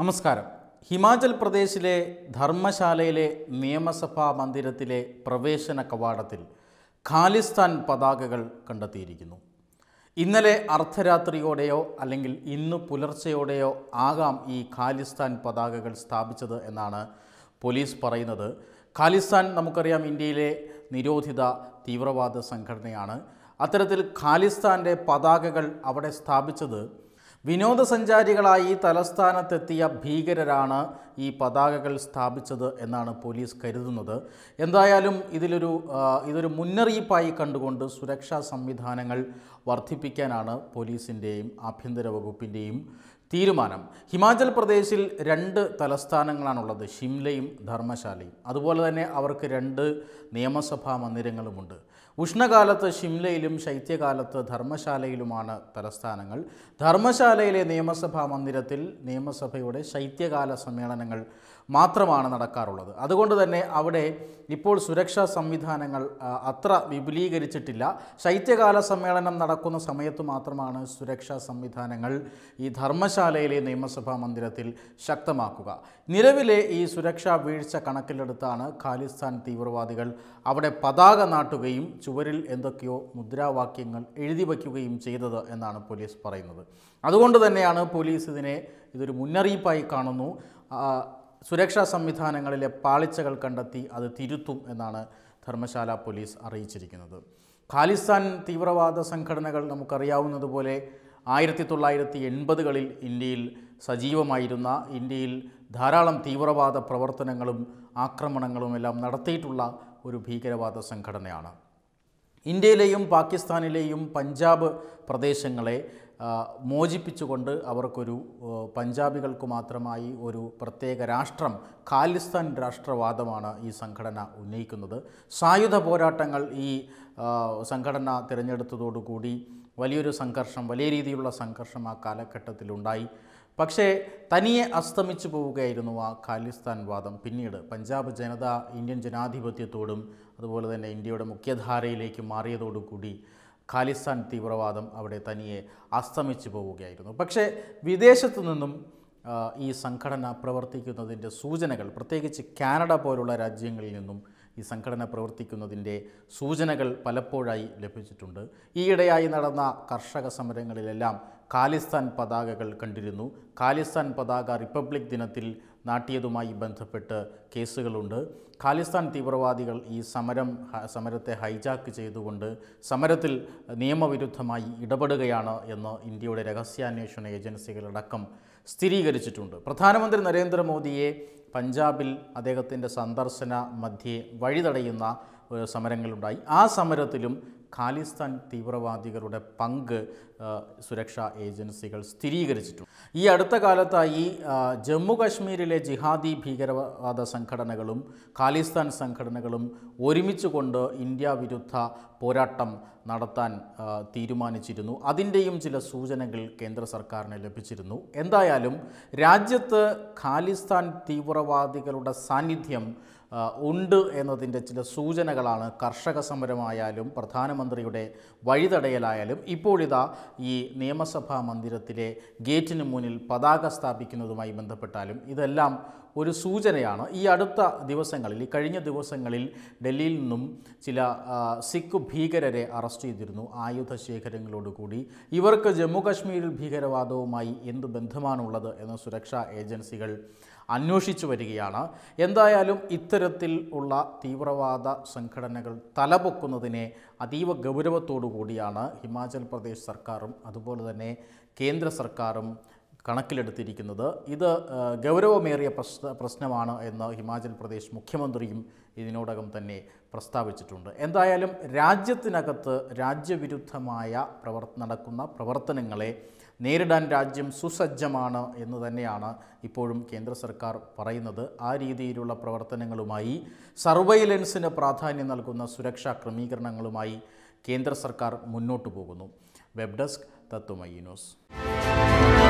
നമസ്കാരം ഹിമാചൽ പ്രദേശിലെ ധർമ്മശാലയിലെ നിയമസഭാ മന്ദിരത്തിലെ പ്രവേശന കവാടത്തിൽ ഖാലിസ്ഥാൻ പതാകകൾ കണ്ടെത്തിയിരിക്കുന്നു ഇന്നലെ അർദ്ധരാത്രിയോടെയോ അല്ലെങ്കിൽ ഇന്ന് പുലർച്ചയോടെയോ ആകാം ഈ ഖാലിസ്ഥാൻ പതാകകൾ സ്ഥാപിച്ചത് എന്നാണ് പോലീസ് പറയുന്നത് ഖാലിസ്ഥാൻ നമുക്കറിയാം ഇന്ത്യയിലെ നിരോധിത തീവ്രവാദ സംഘടനയാണ് അത്തരത്തിൽ ഖാലിസ്ഥാൻ്റെ പതാകകൾ അവിടെ സ്ഥാപിച്ചത് വിനോദസഞ്ചാരികളായി തലസ്ഥാനത്തെത്തിയ ഭീകരരാണ് ഈ പതാകകൾ സ്ഥാപിച്ചത് എന്നാണ് പോലീസ് കരുതുന്നത് എന്തായാലും ഇതിലൊരു ഇതൊരു മുന്നറിയിപ്പായി കണ്ടുകൊണ്ട് സുരക്ഷാ സംവിധാനങ്ങൾ വർദ്ധിപ്പിക്കാനാണ് പോലീസിൻ്റെയും ആഭ്യന്തര വകുപ്പിൻ്റെയും തീരുമാനം ഹിമാചൽ പ്രദേശിൽ രണ്ട് തലസ്ഥാനങ്ങളാണുള്ളത് ഷിംലയും ധർമ്മശാലയും അതുപോലെ തന്നെ അവർക്ക് രണ്ട് നിയമസഭാ മന്ദിരങ്ങളുമുണ്ട് ഉഷ്ണകാലത്ത് ഷിംലയിലും ശൈത്യകാലത്ത് ധർമ്മശാലയിലുമാണ് തലസ്ഥാനങ്ങൾ ധർമ്മശാലയിലെ നിയമസഭാ മന്ദിരത്തിൽ നിയമസഭയുടെ ശൈത്യകാല സമ്മേളനങ്ങൾ മാത്രമാണ് നടക്കാറുള്ളത് അതുകൊണ്ട് തന്നെ അവിടെ ഇപ്പോൾ സുരക്ഷാ സംവിധാനങ്ങൾ അത്ര വിപുലീകരിച്ചിട്ടില്ല ശൈത്യകാല സമ്മേളനം നടക്കുന്ന സമയത്ത് മാത്രമാണ് സുരക്ഷാ സംവിധാനങ്ങൾ ഈ ധർമ്മശാലയിലെ നിയമസഭാ മന്ദിരത്തിൽ ശക്തമാക്കുക നിലവിലെ ഈ സുരക്ഷാ വീഴ്ച കണക്കിലെടുത്താണ് ഖാലിസ്ഥാൻ തീവ്രവാദികൾ അവിടെ പതാക നാട്ടുകയും ചുവരിൽ എന്തൊക്കെയോ മുദ്രാവാക്യങ്ങൾ എഴുതി വയ്ക്കുകയും ചെയ്തത് എന്നാണ് പോലീസ് പറയുന്നത് അതുകൊണ്ട് തന്നെയാണ് പോലീസ് ഇതിനെ ഇതൊരു മുന്നറിയിപ്പായി കാണുന്നു സുരക്ഷാ സംവിധാനങ്ങളിലെ പാളിച്ചകൾ കണ്ടെത്തി അത് തിരുത്തും എന്നാണ് ധർമ്മശാല പോലീസ് അറിയിച്ചിരിക്കുന്നത് ഖാലിസ്ഥാൻ തീവ്രവാദ സംഘടനകൾ നമുക്കറിയാവുന്നതുപോലെ ആയിരത്തി തൊള്ളായിരത്തി എൺപതുകളിൽ ഇന്ത്യയിൽ സജീവമായിരുന്ന ഇന്ത്യയിൽ ധാരാളം തീവ്രവാദ പ്രവർത്തനങ്ങളും ആക്രമണങ്ങളും എല്ലാം നടത്തിയിട്ടുള്ള ഒരു ഭീകരവാദ സംഘടനയാണ് ഇന്ത്യയിലെയും പാകിസ്ഥാനിലെയും പഞ്ചാബ് പ്രദേശങ്ങളെ മോചിപ്പിച്ചുകൊണ്ട് അവർക്കൊരു പഞ്ചാബികൾക്ക് മാത്രമായി ഒരു പ്രത്യേക രാഷ്ട്രം ഖാലിസ്ഥാൻ രാഷ്ട്രവാദമാണ് ഈ സംഘടന ഉന്നയിക്കുന്നത് സായുധ പോരാട്ടങ്ങൾ ഈ സംഘടന തിരഞ്ഞെടുത്തതോടുകൂടി വലിയൊരു സംഘർഷം വലിയ രീതിയിലുള്ള സംഘർഷം ആ കാലഘട്ടത്തിലുണ്ടായി പക്ഷേ തനിയെ അസ്തമിച്ചു പോവുകയായിരുന്നു ആ ഖാലിസ്ഥാൻ വാദം പിന്നീട് പഞ്ചാബ് ജനത ഇന്ത്യൻ ജനാധിപത്യത്തോടും അതുപോലെ തന്നെ ഇന്ത്യയുടെ മുഖ്യധാരയിലേക്ക് മാറിയതോടുകൂടി ഖാലിസ്ഥാൻ തീവ്രവാദം അവിടെ തനിയെ അസ്തമിച്ചു പോവുകയായിരുന്നു പക്ഷേ വിദേശത്തു നിന്നും ഈ സംഘടന പ്രവർത്തിക്കുന്നതിൻ്റെ സൂചനകൾ പ്രത്യേകിച്ച് കാനഡ പോലുള്ള രാജ്യങ്ങളിൽ നിന്നും ഈ സംഘടന പ്രവർത്തിക്കുന്നതിൻ്റെ സൂചനകൾ പലപ്പോഴായി ലഭിച്ചിട്ടുണ്ട് ഈയിടെയായി നടന്ന കർഷക സമരങ്ങളിലെല്ലാം ഖാലിസ്ഥാൻ പതാകകൾ കണ്ടിരുന്നു ഖാലിസ്ഥാൻ പതാക റിപ്പബ്ലിക് ദിനത്തിൽ നാട്ടിയതുമായി ബന്ധപ്പെട്ട് കേസുകളുണ്ട് ഖാലിസ്ഥാൻ തീവ്രവാദികൾ ഈ സമരം സമരത്തെ ഹൈജാക്ക് ചെയ്തുകൊണ്ട് സമരത്തിൽ നിയമവിരുദ്ധമായി ഇടപെടുകയാണ് എന്ന് ഇന്ത്യയുടെ രഹസ്യാന്വേഷണ ഏജൻസികളടക്കം സ്ഥിരീകരിച്ചിട്ടുണ്ട് പ്രധാനമന്ത്രി നരേന്ദ്രമോദിയെ പഞ്ചാബിൽ അദ്ദേഹത്തിൻ്റെ സന്ദർശന മധ്യേ വഴിതടയുന്ന സമരങ്ങളുണ്ടായി ആ സമരത്തിലും ഖാലിസ്ഥാൻ തീവ്രവാദികളുടെ പങ്ക് സുരക്ഷാ ഏജൻസികൾ സ്ഥിരീകരിച്ചിട്ടുണ്ട് ഈ അടുത്ത കാലത്തായി ജമ്മു കാശ്മീരിലെ ജിഹാദി ഭീകരവാദ സംഘടനകളും ഖാലിസ്ഥാൻ സംഘടനകളും ഒരുമിച്ച് കൊണ്ട് ഇന്ത്യ വിരുദ്ധ പോരാട്ടം നടത്താൻ തീരുമാനിച്ചിരുന്നു അതിൻ്റെയും ചില സൂചനകൾ കേന്ദ്ര സർക്കാരിന് ലഭിച്ചിരുന്നു എന്തായാലും രാജ്യത്ത് ഖാലിസ്ഥാൻ തീവ്രവാദികളുടെ സാന്നിധ്യം ഉണ്ട് എന്നതിൻ്റെ ചില സൂചനകളാണ് കർഷക സമരമായാലും പ്രധാനമന്ത്രിയുടെ വഴിതടയലായാലും ഇപ്പോഴിതാ ഈ നിയമസഭാ മന്ദിരത്തിലെ ഗേറ്റിന് മുന്നിൽ പതാക സ്ഥാപിക്കുന്നതുമായി ബന്ധപ്പെട്ടാലും ഇതെല്ലാം ഒരു സൂചനയാണ് ഈ അടുത്ത ദിവസങ്ങളിൽ ഈ കഴിഞ്ഞ ദിവസങ്ങളിൽ ഡൽഹിയിൽ നിന്നും ചില സിഖ് ഭീകരരെ അറസ്റ്റ് ചെയ്തിരുന്നു ആയുധ ശേഖരങ്ങളോടുകൂടി ഇവർക്ക് ജമ്മു കാശ്മീരിൽ ഭീകരവാദവുമായി എന്ത് ബന്ധമാണുള്ളത് എന്ന് സുരക്ഷാ ഏജൻസികൾ അന്വേഷിച്ചു വരികയാണ് എന്തായാലും ഇത്തരത്തിൽ ഉള്ള തീവ്രവാദ സംഘടനകൾ തലപൊക്കുന്നതിനെ അതീവ ഗൗരവത്തോടു കൂടിയാണ് ഹിമാചൽ പ്രദേശ് സർക്കാരും അതുപോലെ തന്നെ കേന്ദ്ര സർക്കാരും കണക്കിലെടുത്തിരിക്കുന്നത് ഇത് ഗൗരവമേറിയ പ്രശ്ന പ്രശ്നമാണ് എന്ന് ഹിമാചൽ പ്രദേശ് മുഖ്യമന്ത്രിയും ഇതിനോടകം തന്നെ പ്രസ്താവിച്ചിട്ടുണ്ട് എന്തായാലും രാജ്യത്തിനകത്ത് രാജ്യവിരുദ്ധമായ പ്രവർ നടക്കുന്ന പ്രവർത്തനങ്ങളെ നേരിടാൻ രാജ്യം സുസജ്ജമാണ് എന്ന് തന്നെയാണ് ഇപ്പോഴും കേന്ദ്ര സർക്കാർ പറയുന്നത് ആ രീതിയിലുള്ള പ്രവർത്തനങ്ങളുമായി സർവൈലൻസിന് പ്രാധാന്യം നൽകുന്ന സുരക്ഷാ ക്രമീകരണങ്ങളുമായി കേന്ദ്ര സർക്കാർ മുന്നോട്ടു പോകുന്നു വെബ് ഡെസ്ക് തത്വമയി ന്യൂസ്